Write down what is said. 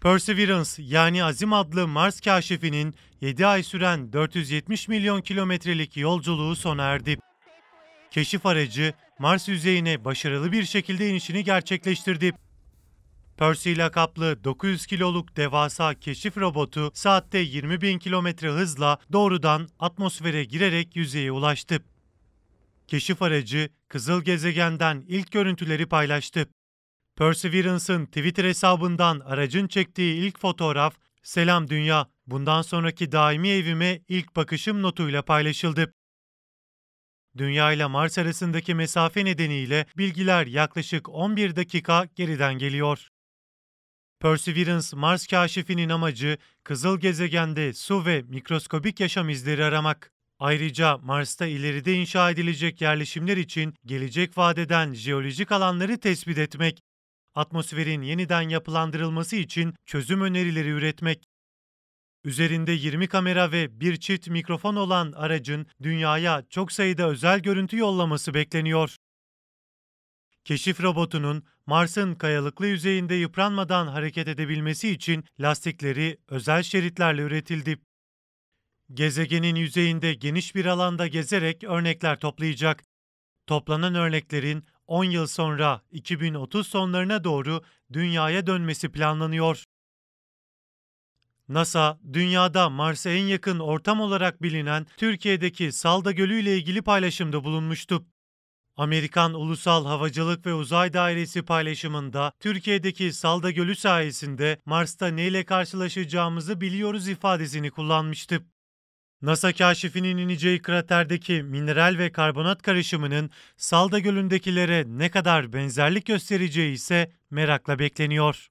Perseverance yani Azim adlı Mars kaşifinin 7 ay süren 470 milyon kilometrelik yolculuğu sona erdi. Keşif aracı Mars yüzeyine başarılı bir şekilde inişini gerçekleştirdi. Percy ile kaplı 900 kiloluk devasa keşif robotu saatte 20 bin kilometre hızla doğrudan atmosfere girerek yüzeye ulaştı. Keşif aracı kızıl gezegenden ilk görüntüleri paylaştı. Perseverance'ın Twitter hesabından aracın çektiği ilk fotoğraf "Selam Dünya, bundan sonraki daimi evime ilk bakışım" notuyla paylaşıldı. Dünya ile Mars arasındaki mesafe nedeniyle bilgiler yaklaşık 11 dakika geriden geliyor. Perseverance Mars kaşifinin amacı kızıl gezegende su ve mikroskobik yaşam izleri aramak. Ayrıca Mars'ta ileride inşa edilecek yerleşimler için gelecek vadeden jeolojik alanları tespit etmek atmosferin yeniden yapılandırılması için çözüm önerileri üretmek. Üzerinde 20 kamera ve bir çift mikrofon olan aracın dünyaya çok sayıda özel görüntü yollaması bekleniyor. Keşif robotunun Mars'ın kayalıklı yüzeyinde yıpranmadan hareket edebilmesi için lastikleri özel şeritlerle üretildi. Gezegenin yüzeyinde geniş bir alanda gezerek örnekler toplayacak. Toplanan örneklerin 10 yıl sonra 2030 sonlarına doğru dünyaya dönmesi planlanıyor. NASA, dünyada Mars'a en yakın ortam olarak bilinen Türkiye'deki Salda Gölü ile ilgili paylaşımda bulunmuştu. Amerikan Ulusal Havacılık ve Uzay Dairesi paylaşımında Türkiye'deki Salda Gölü sayesinde Mars'ta neyle karşılaşacağımızı biliyoruz ifadesini kullanmıştı. NASA kaşifinin ineceği kraterdeki mineral ve karbonat karışımının Salda Gölü'ndekilere ne kadar benzerlik göstereceği ise merakla bekleniyor.